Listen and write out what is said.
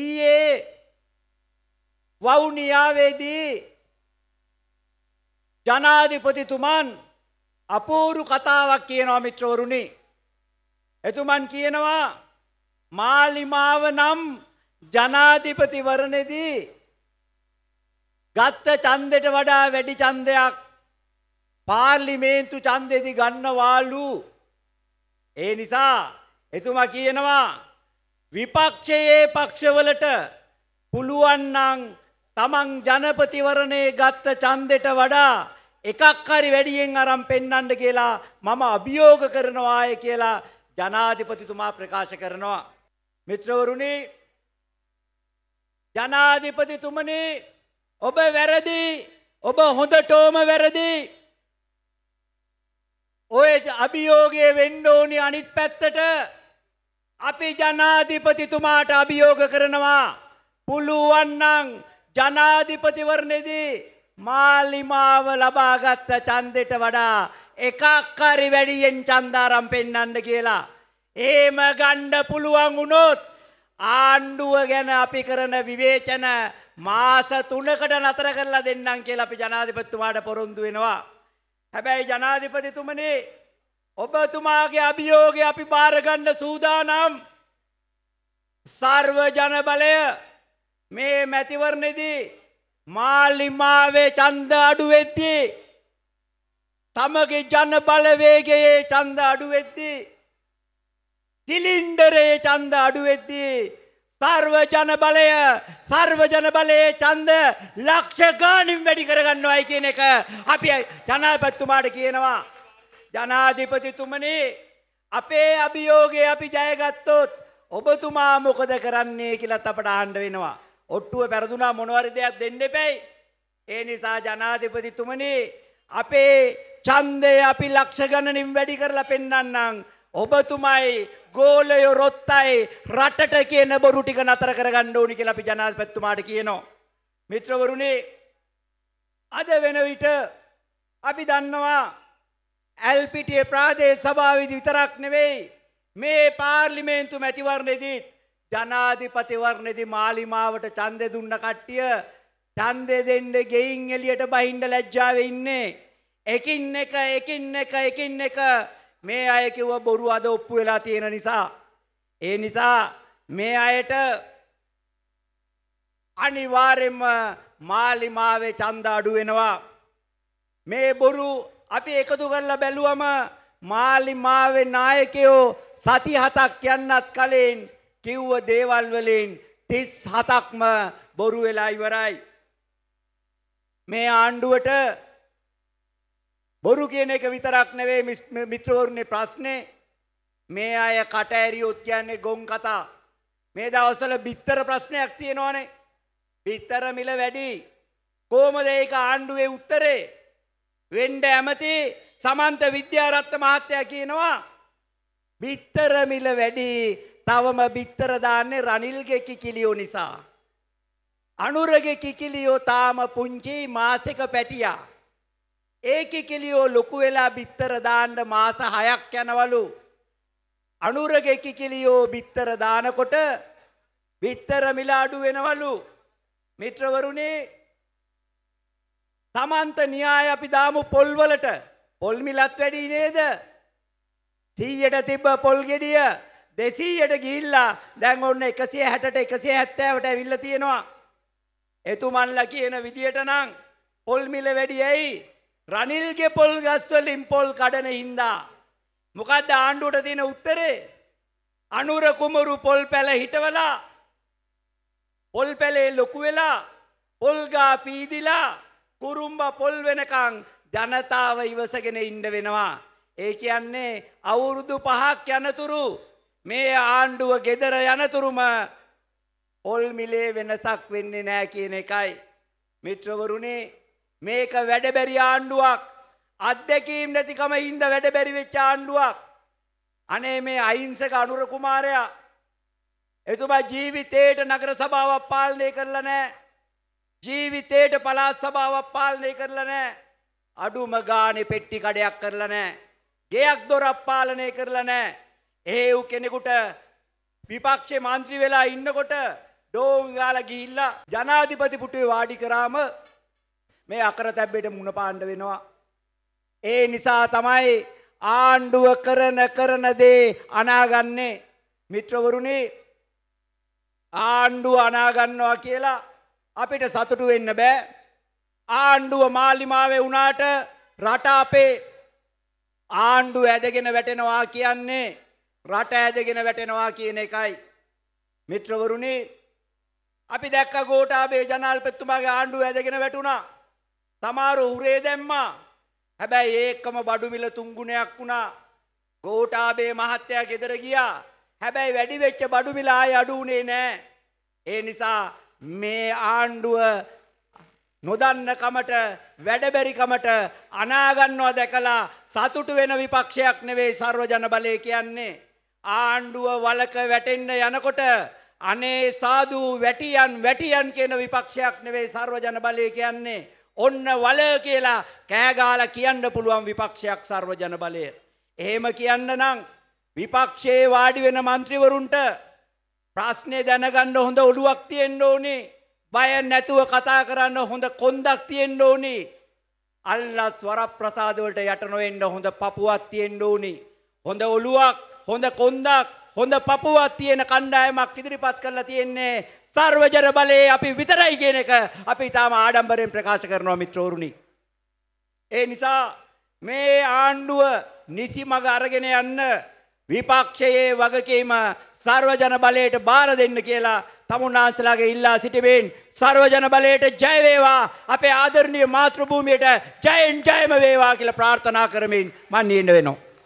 ඊයේ වවුනියාවේදී ජනාධිපතිතුමන් අපූරු කතාවක් කියනවා මිත්‍රවරුණි. එතුමන් කියනවා මාලිමාව නම් ජනාධිපතිවරණෙදී ගත්ත චන්දෙට වඩා වැඩි චන්දයක් පාර්ලිමේන්තු චන්දෙදි ගන්නවාලු ඒ නිසා එතුමා කියනවා විපක්ෂයේ පක්ෂවලට පුළුවන්නං තමන් ජනපතිවරණය ගත්ත චන්දෙට වඩා එකක් හරි වැඩියෙන් අරම් පෙන්නන්න කියලා මම අභියෝග කරනවාය කියලා ජනාධිපතිතුමා ප්‍රකාශ කරනවා. මිත්‍රවරුණි ජනාධිපතිතුමනි ඔබ වැරදි ඔබ හොඳටෝම වැරදි ඔය අභියෝගය වෙන්ඩෝනි අනිත් පැත්තට අපි ජනාධිපතිතුමාට අභියෝග කරනවා පුළුවන්නං ජනාධිපතිවරණෙදී මාලිමාව ලබාගත්ත චන්දෙට වඩා එකක්කරි වැඩියෙන් චන්දාරම් පෙන්නන්න කියලා. ඒම ගණ්ඩ පුළුවන් වුණොත් ආණ්ඩුව ගැන අපි කරන විවේචන මාස තුනකට නතර කරලා දෙන්නම් කියලා අපි ජනාධිපතිතුමාට පොරොන්දු වෙනවා. හැබැයි ජනාධිපතිතුමනේ ඔබතුමාගේ අභියෝග අපි භාරගන්න සූදානම් සර්ව ජනබලය මේ මැතිවරණෙදී මාලිමාවේ චන්ද අඩුවෙද්දී තමගේ ජන බලවේගයේ චන්ද අඩුවෙද්දී තිලින්ඩරයේ චන්ද අඩුවෙද්දී සර්ව ජන බලය සර්ව ජන බලයේ ඡන්ද ලක්ෂ ගාණින් වැඩි කරගන්නවයි කියන එක අපි ජනාධිපතිතුමාට කියනවා ජනාධිපතිතුමනි අපේ අභියෝගය අපි ජයගත්තොත් ඔබතුමා මොකද කරන්නේ කියලත් අපට ආණ්ඩ වෙනවා. ඔට්ටුව පැරදුනා මොනවරි දෙයක් දෙන්න එපැයි. ඒ නිසා ජනාධිපතිතුමනි අපේ චන්දය අපි ලක්ෂ ගණනින් වැඩි කරලා පෙන්නන්නම්. ඔබතුමයි ගෝලය රොත්තයි රටට කියන බොරු ටික නතර කරගන්න ඕනි කියලා අපි ජනාධිපතිතුමාට කියනවා. මිත්‍රවරුනි අද වෙන විට අපි දන්නවා ඇල්පිටිය ප්‍රාදේශ සභාවේදී විතරක් නෙවෙයි මේ පාර්ලිමේන්තු මැතිවරණයේදීත් ජනාධිපතිවරණයේදී මාලිමාවට ඡන්දෙ දුන්න කට්ටිය ඡන්දෙ දෙන්න ගෙයින් එළියට බහින්න ලැජ්ජාවේ ඉන්නේ එකින් එක එකින් එක එකින් එක මේ අය කිව්ව බොරු අද ඔප්පු වෙලා තියෙන නිසා ඒ නිසා මේ අයට අනිවාර්යෙන්ම මාලිමාවේ ඡන්ද අඩු වෙනවා මේ බොරු අපි එකතු කරලා බැලුවම මාලිමාවේ නායකයෝ සති හතක් යන්නත් කලින් කිව්ව දේවල් වලින් 37ක්ම බොරු වෙලා ඉවරයි. මේ ආණ්ඩුවට බොරු කියන එක විතරක් නෙවෙයි මිත්‍රවරුනේ ප්‍රශ්නේ. මේ අය කට ඇරියොත් කියන්නේ ගොන් කතා. මේ දවස්වල බිත්තර ප්‍රශ්නයක් තියෙනවනේ. බිත්තර මිල වැඩි. කොහොමද ඒක ආණ්ඩුවේ උත්තරේ? වෙන්ඩ ඇමති සමන්ත විද්‍යාරත්ත මහත්තයා කියනවා බිත්තරමිල වැඩි තවම බිත්තරදාන්නේ රනිල්ගෙ කිකිලියෝ නිසා. අනුරගෙ කිකිලියෝ තාම පුංචි මාසක පැටියා. ඒ කිකිලියෝ ලොකු වෙලා බිත්තරදාන්ඩ මාස හයක් යනවලු. අනුරගෙ කිකිලියෝ බිත්තරදානකොට බිත්තර මිලාඩු වෙනවලු. මිත්‍රවරුණේ තමන්ත න්‍යාය අපි දාමු පොල්වලට පොල්මිලත් වැඩි නේද. සීයට තිබ්බ පොල්ගෙඩිය දෙසීයට ගිල්ලා දැන් ඔන්න එකසිය හැට එකසිේ හැත්තෑවට ඇවිල්ල තියෙනවා. එතුමල්ල කියන විදියට නං පොල්මිල වැඩියයි රනිල්ගෙ පොල් ගස්වලින් පොල් කඩන හින්දා. මොකක්ද ආණ්ඩුවට තියෙන උත්තරේ අනුර කුමරු පොල් පැල හිටවලා පොල් පැලේ ලොකු වෙලා පොල්ගා පීදිලා කුරුම්බ පොල් වෙනකං ජනතාව ඉවසගෙන ඉන්න වෙනවා. ඒ කියන්නේ අවුරුදු පහක් යනතුරු මේ ආණ්ඩුව ගෙදර යනතුරුම පොල් මිලේ වෙනසක් වෙන්නේ නෑ කියන එකයි. මිත්‍රවරුණේ මේක වැඩබැරි ආණ්ඩුවක් අත්දැකීම් නැතිකම හින්ද වැඩබැරි වෙච්ච ආණ්ඩුවක්. අනේ මේ අහිංසක අනුර කුමාරයා එතුමා ජීවිතේට නගර සභාවක් පාලනය කරලා නෑ. ජීවිතේට පළාත් සභාවක් පාලනය කරලා නැහැ. අඩුම ගානේ පෙට්ටි කඩයක් කරලා නැහැ. ගෙයක් දොරක් පාලනය කරලා නැහැ. එහෙව් කෙනෙකුට විපක්ෂේ മന്ത്രി වෙලා ඉන්නකොට ඩෝන් ගාලා ගිහිල්ලා ජනාධිපති පුටුවේ වාඩි කරාම මේ අකරතැබ්බෙට මුණ පාණ්ඩ වෙනවා. ඒ නිසා තමයි ආණ්ඩුව කරන කරන දේ අනාගන්නේ මිත්‍රවරුණි ආණ්ඩුව අනාගන්නවා කියලා අපිට සතුටු වෙන්න බෑ ආණ්ඩුව මාලිමාවේ වුණාට රට අපේ ආණ්ඩුව ඇදගෙන වැටෙනවා කියන්නේ රට ඇදගෙන වැටෙනවා කියන එකයි මිත්‍රවරුණි අපි දැක්ක ගෝටාබේ ජනාල්පතිතුමාගේ ආණ්ඩුව ඇදගෙන වැටුණා තමාරු උරේ දැම්මා හැබැයි ඒකම බඩුමිල තුන්ගුණයක් වුණා ගෝටාබේ මහත්තයා ගෙදර ගියා හැබැයි වැඩි වෙච්ච බඩුමිලා ආය අඩු උනේ නෑ ඒ නිසා මේ ආණ්ඩුව නොදන්නකමට වැඩබැරිකමට අනාගන්නවා දැකලා සතුටු වෙන විපක්ෂයක් නෙවෙයි සර්වජන බලය කියන්නේ. ආණ්ඩුව වලක වැටෙන්න යනකොට අනේ සාදු වැටියන් වැටියන් කියන විපක්ෂයක් නෙවෙයි සර්වජන බලය කියන්නේ. ඔන්න වල කියලා කෑගාල කියන්න පුළුවන් විපක්ෂයක් සර්වජන බලය. එහෙම කියන්න නම් විපක්ෂයේ වාඩි වෙන මන්ත්‍රීවරුන්ට ප්‍රශ්නය දැනගන්න හොඳ ඔළුවක් තියෙන්න්න ඕනේ බය නැතුව කතා කරන්න හොඳ කොන්දක් තියෙන්න්න ඕනේ අල්ලස් වර ප්‍රසාදවලට යටනොවෙන්න හොඳ පපුුවත් තියෙන්න්න ඕනේ හොඳ ඔළුවක් හොඳ කොන්දක් හොඳ පපුුවත් තියෙන කණ්ඩායමක් ඉදිරිපත් කරලා තියෙන්නේ සර්වජන බලයේ අපි විතරයි කියන එක අපි ඉතාම ආඩම්බරයෙන් ප්‍රකාශ කරනවා මිත්‍රෝරුණි. ඒ නිසා මේ ආණ්ඩුව නිසි මඟ අරගෙන යන්න විපක්ෂයේ වගකීම සර්වජන බලයට බාර දෙන්න කියලා තමුන්නාන්සලාගේ ඉල්ලා සිටිමින් සර්වජන බලයට ජය වේවා අපේ ආදරණීය මාතෘභූමියට ජයෙන් ජයම වේවා කියලා ප්‍රාර්ථනා කරමින් මන් නියෙන්න වෙනවා